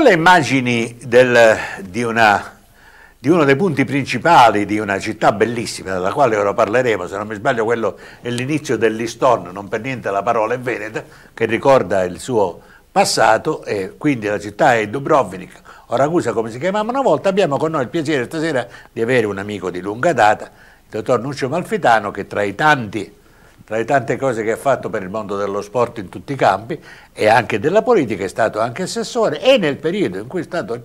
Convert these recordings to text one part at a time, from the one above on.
Con le immagini del, di, una, di, uno dei punti principali di una città bellissima, della quale ora parleremo, se non mi sbaglio quello è l'inizio dell'Istorno, non per niente la parola è veneta, che ricorda il suo passato e quindi la città è Dubrovnik, o Ragusa come si chiamava una volta, abbiamo con noi il piacere stasera di avere un amico di lunga data, il dottor Nuccio Malfitano, che tra i tanti tra le tante cose che ha fatto per il mondo dello sport in tutti i campi e anche della politica, è stato anche assessore e nel periodo in cui è stato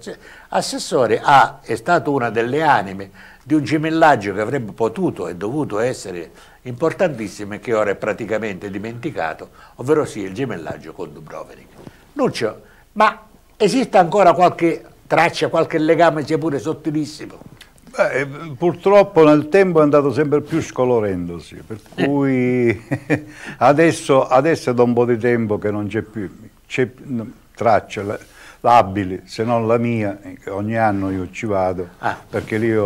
assessore ha, è stato una delle anime di un gemellaggio che avrebbe potuto e dovuto essere importantissimo e che ora è praticamente dimenticato, ovvero sì, il gemellaggio con Dubrovnik. Nuccio, ma esiste ancora qualche traccia, qualche legame sia pure sottilissimo Beh, eh, purtroppo nel tempo è andato sempre più scolorendosi, per eh. cui eh. adesso, adesso, è da un po' di tempo che non c'è più c'è, traccia, labili, se non la mia, eh, ogni anno io ci vado, ah. perché lì ho,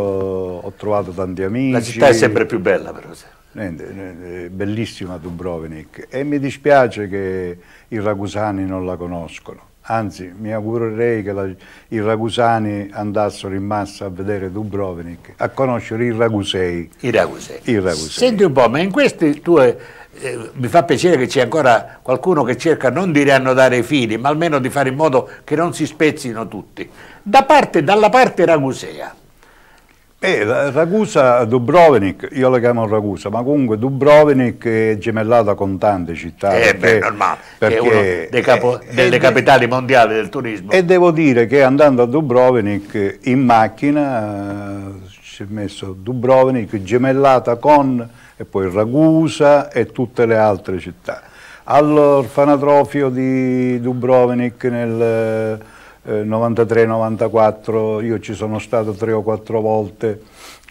ho, trovato tanti amici. La città è sempre più bella però. Niente, niente, bellissima Dubrovnik e mi dispiace che i ragusani non la conoscono anzi mi augurerei che la, i ragusani andassero in massa a vedere Dubrovnik, a conoscere i ragusei. I ragusei. I ragusei. Senti un po', ma in queste tue... Eh, mi fa piacere che c'è ancora qualcuno che cerca non di riannodare i fili, ma almeno di fare in modo che non si spezzino tutti. Da parte, dalla parte ragusea, eh, Ragusa, Dubrovnik, io la chiamo Ragusa, ma comunque Dubrovnik è gemellata con tante città. Eh, perché, beh, normale, perché, è una capo, eh, eh, delle eh, capitali mondiali del turismo. E devo dire che andando a Dubrovnik in macchina eh, ci è messo Dubrovnik gemellata con e poi Ragusa e tutte le altre città. All'orfanatrofio di Dubrovnik nel eh, 93-94 io ci sono stato tre o quattro volte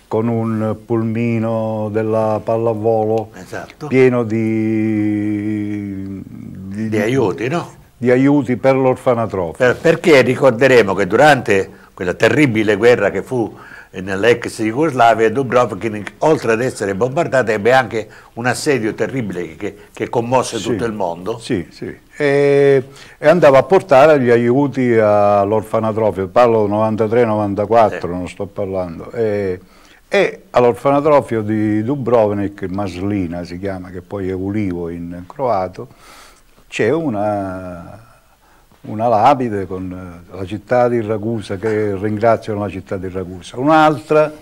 con un pulmino della pallavolo esatto. pieno di, di, di, aiuti, no? di aiuti, per l'orfanatrofio. perché ricorderemo che durante quella terribile guerra che fu nell'ex Jugoslavia, Dubrovnik, oltre ad essere bombardata, ebbe anche un assedio terribile che, che commosse sì, tutto il mondo. Sì, sì e, e andava a portare gli aiuti all'orfanatrofio, parlo 93-94, sì. non sto parlando, e, e all'orfanatrofio di Dubrovnik, Maslina si chiama, che poi è Ulivo in croato, c'è una una lapide con la città di Ragusa, che ringraziano la città di Ragusa. Un'altra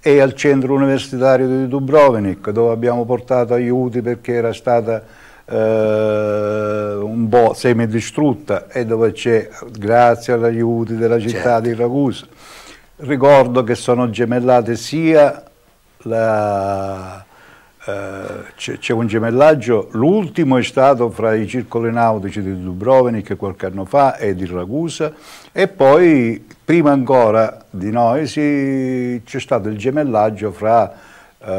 è al centro universitario di Dubrovnik, dove abbiamo portato aiuti perché era stata eh, un po' semidistrutta e dove c'è, grazie agli aiuti della città certo. di Ragusa, ricordo che sono gemellate sia la... Uh, c'è un gemellaggio, l'ultimo è stato fra i circoli nautici di Dubrovnik qualche anno fa e di Ragusa e poi prima ancora di noi c'è stato il gemellaggio fra uh,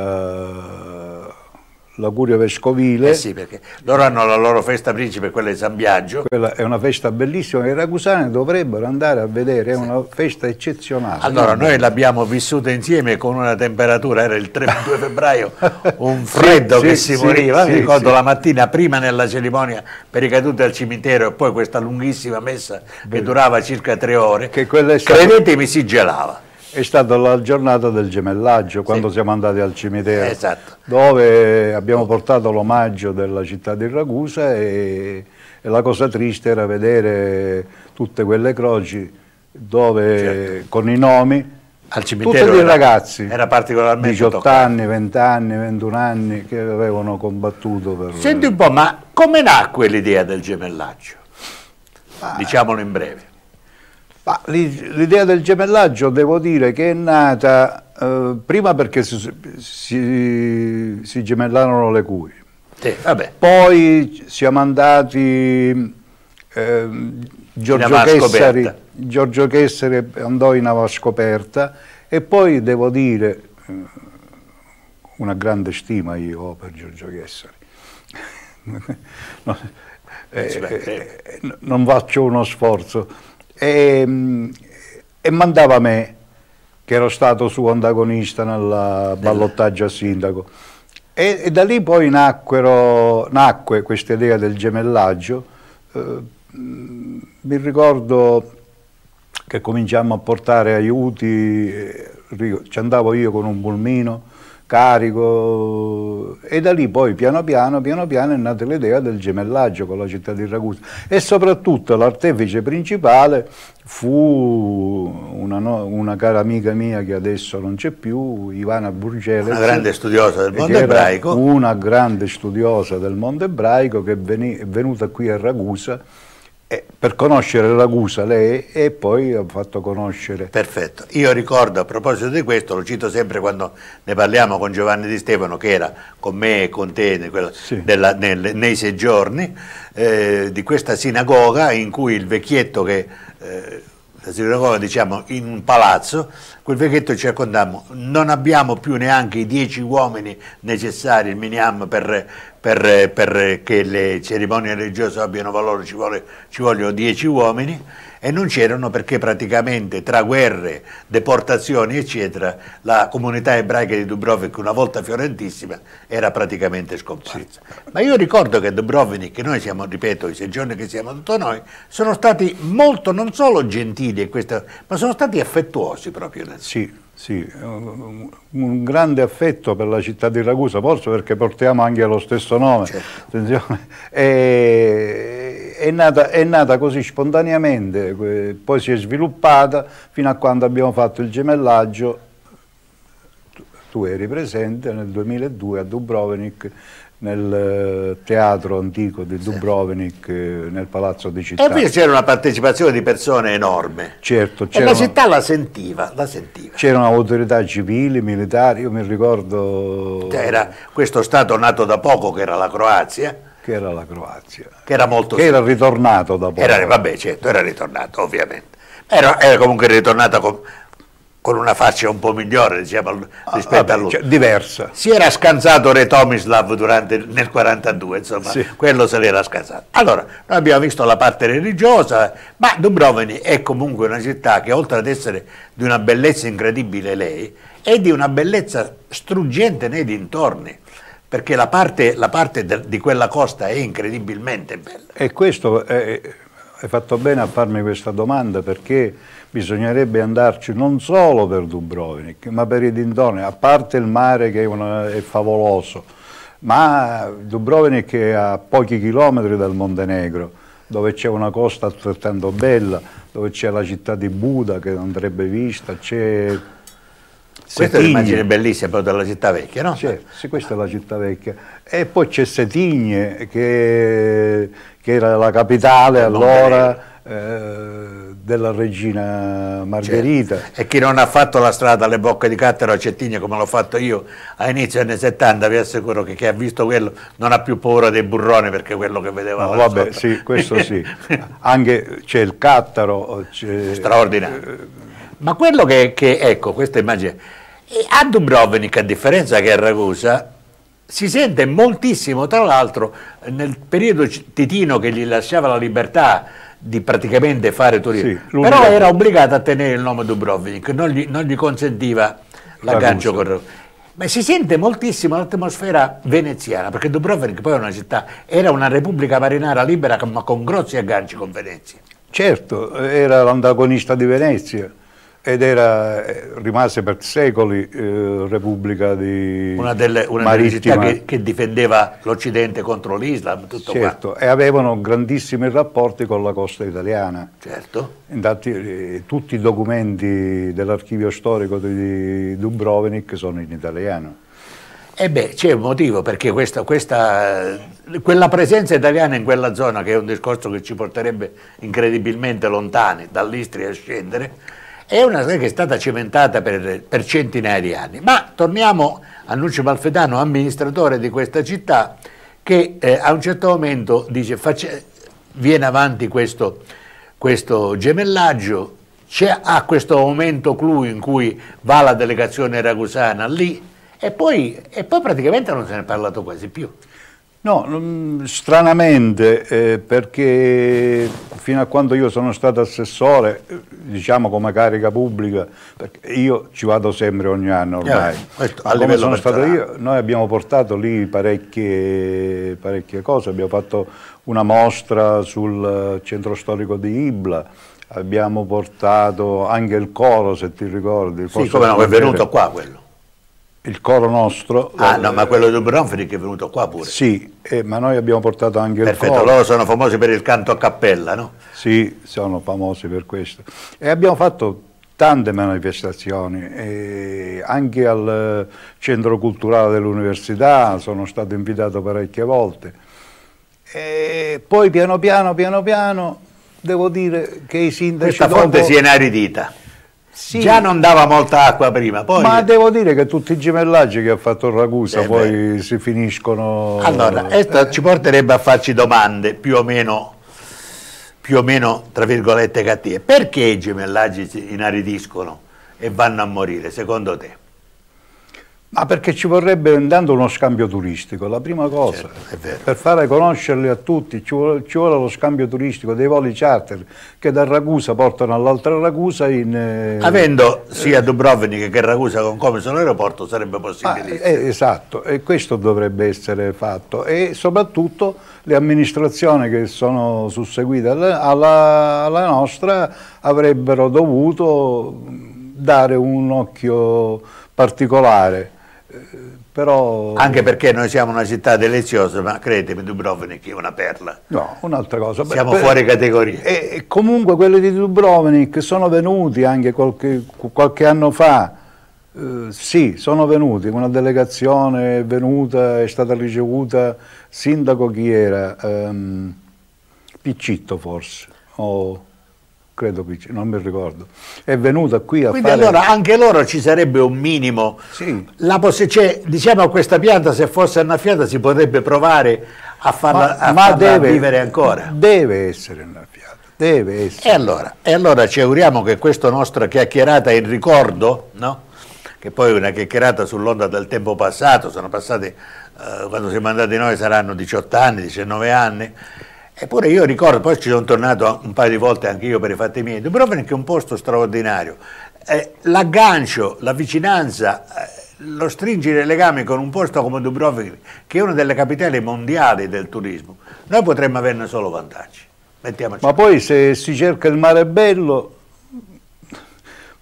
l'augurio vescovile. Eh sì, perché loro hanno la loro festa principe, quella di San Biagio. Quella è una festa bellissima, i ragusani dovrebbero andare a vedere, è sì. una festa eccezionale. Allora, noi l'abbiamo vissuta insieme con una temperatura, era il 32 febbraio, un freddo sì, che sì, si moriva, mi ricordo la mattina prima nella cerimonia per i caduti al cimitero e poi questa lunghissima messa Beh. che durava circa tre ore, che stata... credetemi si gelava è stata la giornata del gemellaggio, quando sì. siamo andati al cimitero, esatto. dove abbiamo portato l'omaggio della città di Ragusa e, e, la cosa triste era vedere tutte quelle croci dove, certo. con i nomi al cimitero tutti i ragazzi era particolarmente 18 toccato. anni, 20 anni, 21 anni che avevano combattuto per... Senti un po', ma come nacque l'idea del gemellaggio? Ah. Diciamolo in breve l'idea del gemellaggio devo dire che è nata eh, prima perché si, si, si, gemellarono le curie, sì, poi siamo andati, eh, Giorgio, Chessari, Giorgio Chessari andò in Ava Scoperta e poi devo dire, eh, una grande stima io ho per Giorgio Chessari. no, eh, eh, eh, non faccio uno sforzo e, mm, e mandava me, che ero stato suo antagonista nel ballottaggio a sindaco. E, e, da lì poi nacquero, nacque questa idea del gemellaggio. Eh, mm, mi ricordo che cominciammo a portare aiuti, eh, ci andavo io con un pulmino, scarico e da lì poi piano piano, piano piano è nata l'idea del gemellaggio con la città di Ragusa e soprattutto l'artefice principale fu una, una, cara amica mia che adesso non c'è più, Ivana Burgele. Una grande studiosa del mondo ebraico. Una grande studiosa del mondo ebraico che è venuta qui a Ragusa eh, per conoscere Ragusa lei e poi ha fatto conoscere... Perfetto, io ricordo a proposito di questo, lo cito sempre quando ne parliamo con Giovanni Di Stefano che era con me e con te quella, sì. della, nel, nei sei giorni, eh, di questa sinagoga in cui il vecchietto che... Eh, la sinagoga diciamo in un palazzo, quel vecchietto ci raccontammo, non abbiamo più neanche i dieci uomini necessari, il miniam, per per, eh, per eh, che le cerimonie religiose abbiano valore ci, vuole, ci vogliono dieci uomini e non c'erano perché praticamente tra guerre, deportazioni eccetera la comunità ebraica di Dubrovnik una volta fiorentissima era praticamente scomparsa. Sì. Ma io ricordo che Dubrovnik, che noi siamo, ripeto, i sei giorni che siamo tutti noi, sono stati molto non solo gentili questo, ma sono stati affettuosi proprio nel... Sì sì, un grande affetto per la città di Ragusa, forse perché portiamo anche lo stesso nome, certo. è, è, nata, è, nata, così spontaneamente, poi si è sviluppata fino a quando abbiamo fatto il gemellaggio, tu eri presente nel 2002 a Dubrovnik nel eh, teatro antico di Dubrovnik, eh, nel palazzo di città. E qui c'era una partecipazione di persone enorme. Certo. E la città la sentiva, la sentiva. C'erano autorità civili, militari, io mi ricordo... Era questo Stato nato da poco che era la Croazia. Che era la Croazia. Che era molto... Che era ritornato da poco. Era, vabbè, certo, era ritornato, ovviamente. Era, era comunque ritornata con con una faccia un po' migliore diciamo, ah, rispetto ah, vabbè, a lui. Cioè, diversa. Si era scansato Re Tomislav durante, nel 1942, insomma, sì. quello se l'era scansato. Allora, noi abbiamo visto la parte religiosa, ma Dubrovini è comunque una città che oltre ad essere di una bellezza incredibile lei, è di una bellezza struggente nei dintorni perché la parte, la parte de, di quella costa è incredibilmente bella. E questo, hai fatto bene a farmi questa domanda, perché bisognerebbe andarci non solo per Dubrovnik, ma per i dintorni, a parte il mare che è, una, è favoloso, ma Dubrovnik è a pochi chilometri dal Montenegro, dove c'è una costa altrettanto bella, dove c'è la città di Buda che andrebbe vista, c'è... Questa è un'immagine bellissima però della città vecchia, no? Sì, sì, questa è la città vecchia. E poi c'è Setigne, che, che, era la capitale allora, eh, della regina Margherita. Certo. E chi non ha fatto la strada alle bocche di Cattero a Cettigna come l'ho fatto io a inizio anni 70, vi assicuro che chi ha visto quello non ha più paura dei burroni perché quello che vedeva... No, vabbè, sotto. sì, questo sì. Anche c'è il Cattaro. Straordinario. Eh, Ma quello che, che, ecco, questa immagine, a Dubrovnik, a differenza che a Ragusa, si sente moltissimo, tra l'altro nel periodo titino che gli lasciava la libertà di praticamente fare turismo, sì, però era obbligato a tenere il nome Dubrovnik, non gli, non gli consentiva l'aggancio con Roma. Ma si sente moltissimo l'atmosfera veneziana, perché Dubrovnik poi una città, era una repubblica marinara libera ma con grossi agganci con Venezia. Certo, era l'antagonista di Venezia ed era, eh, rimase per secoli eh, Repubblica di una delle, una Marittima. che, che, difendeva l'Occidente contro l'Islam, tutto certo, qua. e avevano grandissimi rapporti con la costa italiana. Certo. Infatti eh, tutti i documenti dell'archivio storico di Dubrovnik sono in italiano. E eh beh, c'è un motivo perché questa, questa, quella presenza italiana in quella zona, che è un discorso che ci porterebbe incredibilmente lontani dall'Istria a scendere, è una storia che è stata cementata per, per centinaia di anni. Ma torniamo a Nuccio Malfedano, amministratore di questa città, che eh, a un certo momento dice face, viene avanti questo, questo gemellaggio, c'è a questo momento clou in cui va la delegazione ragusana lì e poi, e poi praticamente non se ne è parlato quasi più. No, stranamente, eh, perché fino a quando io sono stato assessore, eh, diciamo come carica pubblica, perché io ci vado sempre ogni anno eh, ormai. Eh, come sono stato io, noi abbiamo portato lì parecchie, parecchie cose, abbiamo fatto una mostra sul centro storico di Ibla, abbiamo portato anche il coro, se ti ricordi. Il sì, come no, è venuto qua quello il coro nostro. Ah, no, ma quello di Dubronferi che è venuto qua pure. Sì, eh, ma noi abbiamo portato anche Perfetto, il coro. Perfetto, loro sono famosi per il canto a cappella, no? Sì, sono famosi per questo. E abbiamo fatto tante manifestazioni, eh, anche al centro culturale dell'università, sono stato invitato parecchie volte. E poi piano piano, piano piano, devo dire che i sindaci... Questa fonte dopo... si è inaridita. Sì. Già non dava molta acqua prima. Poi... Ma devo dire che tutti i gemellaggi che ha fatto Ragusa eh poi si finiscono. Allora, questo ci porterebbe a farci domande più o meno, più o meno tra virgolette cattive. Perché i gemellaggi inaridiscono e vanno a morire, secondo te? Ma perché ci vorrebbe intanto uno scambio turistico, la prima cosa, certo, per fare conoscerli a tutti, ci vuole, ci vuole, lo scambio turistico dei voli charter che da Ragusa portano all'altra Ragusa in... Eh, Avendo sia Dubrovnik che Ragusa con come sono l'aeroporto sarebbe possibile. Ah, eh, esatto, e questo dovrebbe essere fatto e soprattutto le amministrazioni che sono susseguite alla, alla nostra avrebbero dovuto dare un occhio particolare però... Anche perché noi siamo una città deliziosa, ma credetemi, Dubrovnik è una perla. No, un'altra cosa. Siamo per... fuori categoria. E, comunque quelli di Dubrovnik sono venuti anche qualche, qualche anno fa. Eh, sì, sono venuti, una delegazione è venuta, è stata ricevuta sindaco chi era, ehm, Piccitto forse. O credo che non mi ricordo, è venuta qui a Quindi fare... allora anche loro ci sarebbe un minimo, sì. la cioè, diciamo questa pianta se fosse annaffiata si potrebbe provare a farla, ma, a ma farla deve, vivere ancora. Deve essere annaffiata, deve essere. E allora, e allora ci auguriamo che questa nostra chiacchierata in ricordo, no? che poi è una chiacchierata sull'onda del tempo passato, sono passati, eh, quando siamo andati noi saranno 18 anni, 19 anni, Eppure io ricordo, poi ci sono tornato un paio di volte anche io per i fatti miei, Dubrovnik è un posto straordinario. Eh, l'aggancio, la vicinanza, eh, lo stringere legami con un posto come Dubrovnik, che è una delle capitali mondiali del turismo, noi potremmo averne solo vantaggi. Mettiamoci. Ma poi se si cerca il mare bello,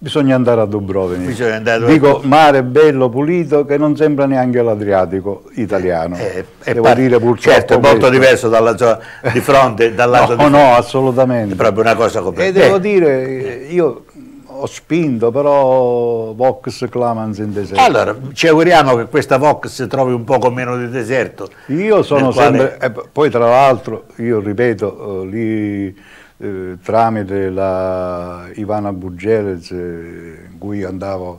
Bisogna andare a Dubrovnik. Andare a... Dico mare bello, pulito, che non sembra neanche l'Adriatico italiano. Eh, eh, Devo par... dire purtroppo. Certo, è molto questo. diverso dalla zona di fronte, dal no, di fronte. No, assolutamente. È proprio una cosa completa. E devo eh. dire, io ho spinto, però Vox clamans in deserto. Allora, ci auguriamo che questa Vox trovi un poco meno di deserto. Io sono sempre... Quale... poi tra l'altro, io ripeto, eh, lì eh, tramite la Ivana Bugeles, eh, in cui andavo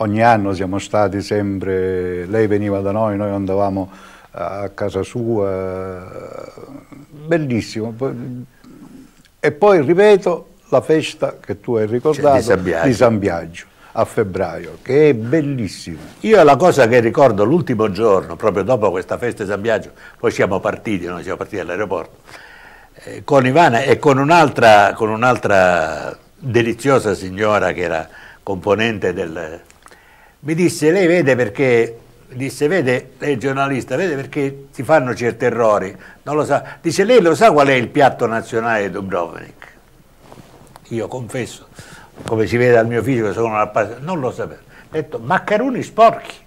ogni anno, siamo stati sempre, lei veniva da noi, noi andavamo a casa sua, eh, bellissimo. E poi, ripeto, la festa che tu hai ricordato cioè, di, San di San Biagio a febbraio, che è bellissimo. Io la cosa che ricordo l'ultimo giorno, proprio dopo questa festa di San Biagio, poi siamo partiti, noi siamo partiti all'aeroporto, eh, con Ivana e con un'altra, con un'altra deliziosa signora che era componente del... Mi disse, lei vede perché disse, vede, lei è giornalista, vede perché si fanno certi errori, non lo sa. Dice, lei lo sa qual è il piatto nazionale di Dubrovnik? Io confesso, come si vede dal mio fisico, sono una appassionata, non lo sapevo. Ho detto, maccheroni sporchi.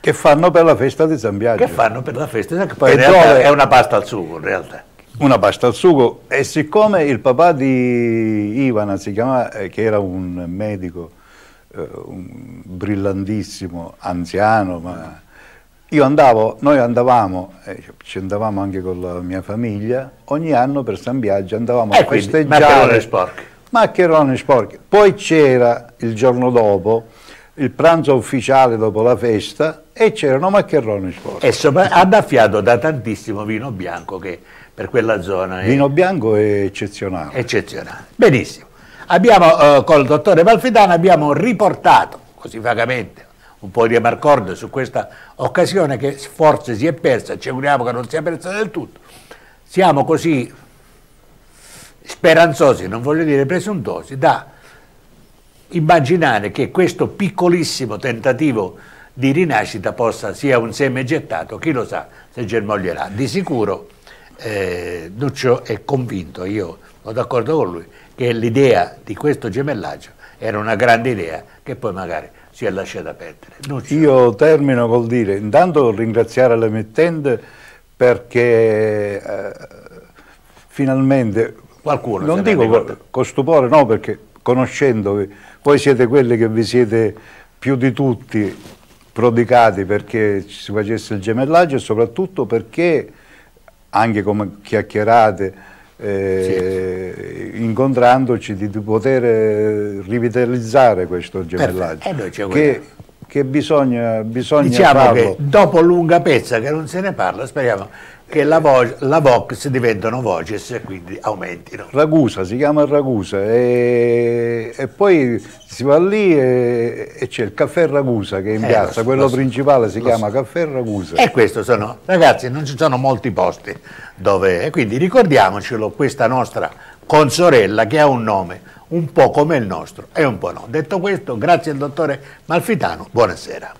Che fanno per la festa di Zambiaggio. Che fanno per la festa di Zambiaggio, poi in realtà è una pasta al sugo in realtà una pasta al sugo e siccome il papà di Ivana si chiamava, eh, che era un medico eh, un brillantissimo, anziano, ma io andavo, noi andavamo, eh, ci andavamo anche con la mia famiglia, ogni anno per San Biagio andavamo a eh, festeggiare. Maccheroni sporchi. Poi c'era il giorno dopo il pranzo ufficiale dopo la festa e c'erano maccheroni sporchi. E sopra, abbaffiato da tantissimo vino bianco che per quella zona. Vino bianco è eccezionale. Eccezionale. Benissimo. Abbiamo, eh, col dottore Malfidano abbiamo riportato, così vagamente, un po' di amarcord su questa occasione che forse si è persa, ci auguriamo che non sia persa del tutto. Siamo così speranzosi, non voglio dire presuntuosi, da immaginare che questo piccolissimo tentativo di rinascita possa sia un seme gettato, chi lo sa se germoglierà. Di sicuro eh, Duccio è convinto, io sono d'accordo con lui, che l'idea di questo gemellaggio era una grande idea che poi magari si è lasciata perdere. Duccio. Io termino col dire, intanto ringraziare l'emittente perché eh, finalmente, Qualcuno non dico con, con stupore, no perché conoscendovi, voi siete quelli che vi siete più di tutti prodicati perché si facesse il gemellaggio e soprattutto perché anche come chiacchierate, eh, sì. incontrandoci, di, di poter eh, rivitalizzare questo gemellaggio. Eh, che che bisogna, bisogna diciamo farlo. che dopo lunga pezza che non se ne parla, speriamo che la, vo- la Vox diventano Voces e quindi aumentino. Ragusa, si chiama Ragusa e, e poi si va lì e, e c'è il caffè Ragusa che è in eh, piazza, so, quello so, principale si chiama so. caffè Ragusa. E questo sono, ragazzi, non ci sono molti posti dove, quindi ricordiamocelo questa nostra consorella che ha un nome, un po' come il nostro e un po' no. Detto questo, grazie al dottore Malfitano, buonasera.